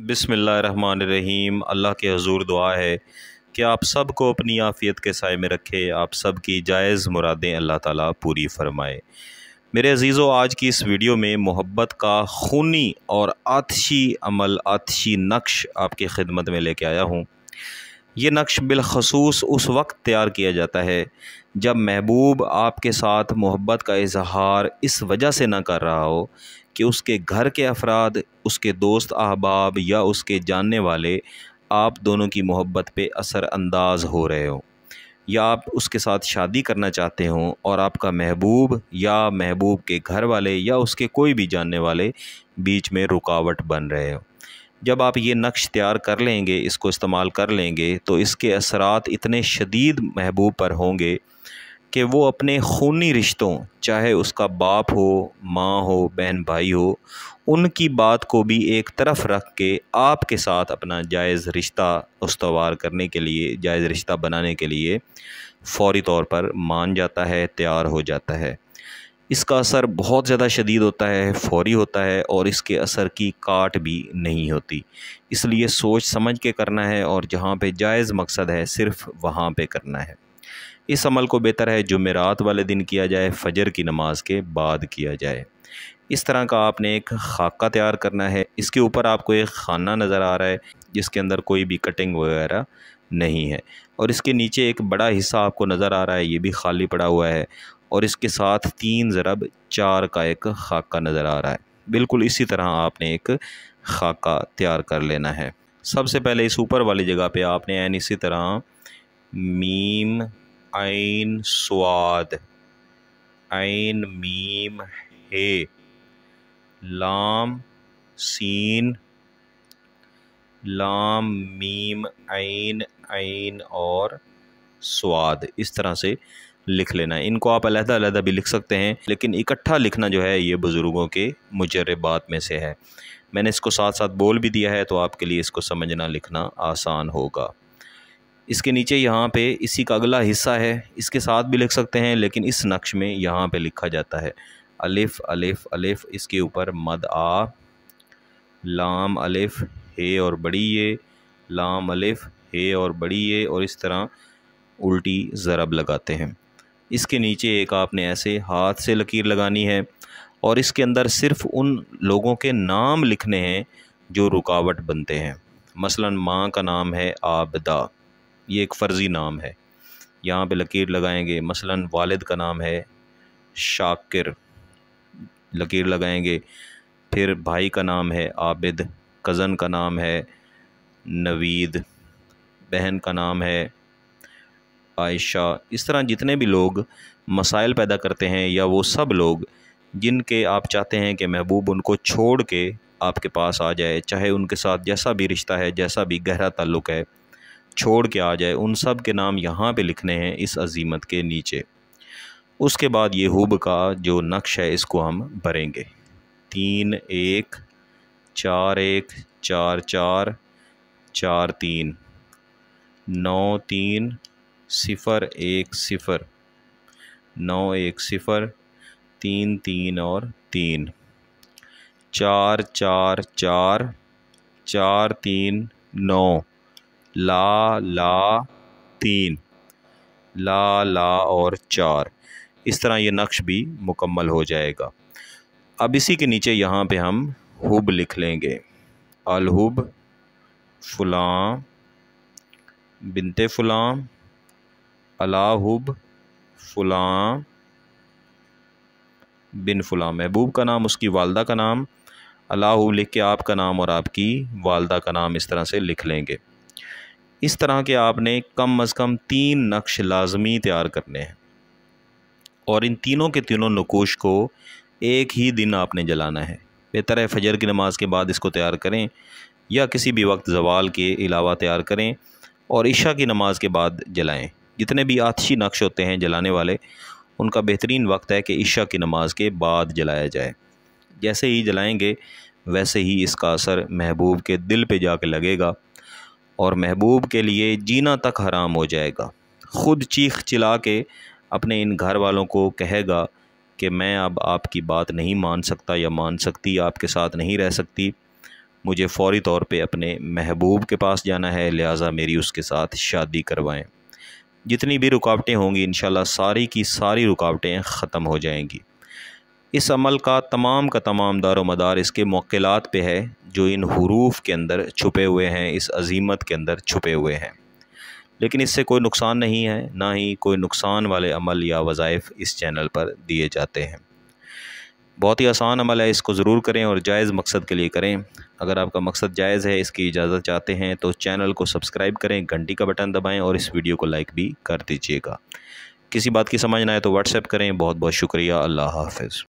रहीम अल्लाह के हजूर दुआ है कि आप सब को अपनी आफ़ियत के साय में रखे आप सब की जायज़ मुरादें अल्लाह ताला पूरी फरमाए मेरे अजीज़ों आज की इस वीडियो में मोहब्बत का खूनी और आतशी अमल आतशी नक्श आपकी खिदमत में लेके आया हूँ ये नक्श बिलखसूस उस वक्त तैयार किया जाता है जब महबूब आपके साथ मोहब्बत का इजहार इस वजह से ना कर रहा हो कि उसके घर के अफराद उसके दोस्त अहबाब या उसके जानने वाले आप दोनों की मोहब्बत पे अंदाज हो रहे हो या आप उसके साथ शादी करना चाहते हों और आपका महबूब या महबूब के घर वाले या उसके कोई भी जानने वाले बीच में रुकावट बन रहे हो जब आप ये नक्श तैयार कर लेंगे इसको इस्तेमाल कर लेंगे तो इसके असरात इतने शदीद महबूब पर होंगे कि वो अपने खूनी रिश्तों चाहे उसका बाप हो माँ हो बहन भाई हो उनकी बात को भी एक तरफ रख के आपके साथ अपना जायज़ रिश्ता उसवार करने के लिए जायज़ रिश्ता बनाने के लिए फ़ौरी तौर पर मान जाता है तैयार हो जाता है इसका असर बहुत ज़्यादा शदीद होता है फौरी होता है और इसके असर की काट भी नहीं होती इसलिए सोच समझ के करना है और जहाँ पे जायज़ मकसद है सिर्फ वहाँ पे करना है इस अमल को बेहतर है जुमेरात वाले दिन किया जाए फजर की नमाज के बाद किया जाए इस तरह का आपने एक खाका तैयार करना है इसके ऊपर आपको एक खाना नज़र आ रहा है जिसके अंदर कोई भी कटिंग वगैरह नहीं है और इसके नीचे एक बड़ा हिस्सा आपको नज़र आ रहा है ये भी खाली पड़ा हुआ है और इसके साथ तीन ज़रब चार का एक खाका नज़र आ रहा है बिल्कुल इसी तरह आपने एक खाका तैयार कर लेना है सबसे पहले इस ऊपर वाली जगह पे आपने एन इसी तरह मीम आन स्वाद आन मीम हे लाम सीन लाम मीम आन आन और स्वाद इस तरह से लिख लेना है इनको आप अलहदा अलहदा भी लिख सकते हैं लेकिन इकट्ठा लिखना जो है ये बुज़ुर्गों के मुजरबात में से है मैंने इसको साथ साथ बोल भी दिया है तो आपके लिए इसको समझना लिखना आसान होगा इसके नीचे यहाँ पे इसी का अगला हिस्सा है इसके साथ भी लिख सकते हैं लेकिन इस नक्श में यहाँ पे लिखा जाता है अलिफ़ अलिफ़ अलिफ़ इसके ऊपर मद आ लाम अलिफ़ हे और बड़ी ये लाम अलिफ़ हे और बड़ी ये और इस तरह उल्टी ज़रब लगाते हैं इसके नीचे एक आपने ऐसे हाथ से लकीर लगानी है और इसके अंदर सिर्फ उन लोगों के नाम लिखने हैं जो रुकावट बनते हैं मसलन माँ का नाम है आबदा ये एक फ़र्ज़ी नाम है यहाँ पे लकीर लगाएंगे मसलन वालिद का नाम है शाकिर लकीर लगाएंगे फिर भाई का नाम है आबिद कज़न का नाम है नवीद बहन का नाम है आयशा इस तरह जितने भी लोग मसाइल पैदा करते हैं या वो सब लोग जिनके आप चाहते हैं कि महबूब उनको छोड़ के आपके पास आ जाए चाहे उनके साथ जैसा भी रिश्ता है जैसा भी गहरा ताल्लुक़ है छोड़ के आ जाए उन सब के नाम यहाँ पे लिखने हैं इस अजीमत के नीचे उसके बाद ये हुब का जो नक्श है इसको हम भरेंगे तीन एक चार एक चार चार चार तीन नौ तीन सिफ़र एक सिफ़र नौ एक सिफ़र तीन तीन और तीन चार चार चार चार तीन नौ ला ला तीन ला ला और चार इस तरह ये नक्श भी मुकम्मल हो जाएगा अब इसी के नीचे यहाँ पे हम हुब लिख लेंगे अलहुब फ़लाँ बिनते फ़लाँ अलाहुब फ़लाँ बिन फ़लाँ महबूब का नाम उसकी वालदा का नाम अलाहुब लिख के आपका नाम और आपकी वालदा का नाम इस तरह से लिख लेंगे इस तरह के आपने कम अज़ कम तीन नक्श लाजमी तैयार करने हैं और इन तीनों के तीनों नकोश को एक ही दिन आपने जलाना है बेहतर है फजर की नमाज के बाद इसको तैयार करें या किसी भी वक्त जवाल के अलावा तैयार करें और इशा की नमाज के बाद जलाएं जितने भी आतशी नक्श होते हैं जलाने वाले उनका बेहतरीन वक्त है कि इशा की नमाज के बाद जलाया जाए जैसे ही जलाएंगे वैसे ही इसका असर महबूब के दिल पे जाके लगेगा और महबूब के लिए जीना तक हराम हो जाएगा ख़ुद चीख चिला के अपने इन घर वालों को कहेगा कि मैं अब आपकी बात नहीं मान सकता या मान सकती आपके साथ नहीं रह सकती मुझे फौरी तौर पे अपने महबूब के पास जाना है लिहाजा मेरी उसके साथ शादी करवाएं जितनी भी रुकावटें होंगी इन सारी की सारी रुकावटें ख़त्म हो जाएंगी इस अमल का तमाम का तमाम दार मदार इसके मौकेलात पे है जो इन हरूफ के अंदर छुपे हुए हैं इस अजीमत के अंदर छुपे हुए हैं लेकिन इससे कोई नुकसान नहीं है ना ही कोई नुकसान वाले अमल या वज़ाइफ़ इस चैनल पर दिए जाते हैं बहुत ही आसान अमल है इसको ज़रूर करें और जायज़ मकसद के लिए करें अगर आपका मकसद जायज़ है इसकी इजाज़त चाहते हैं तो चैनल को सब्सक्राइब करें घंटी का बटन दबाएं और इस वीडियो को लाइक भी कर दीजिएगा किसी बात की समझ ना आए तो व्हाट्सएप करें बहुत बहुत शुक्रिया अल्लाह हाफिज़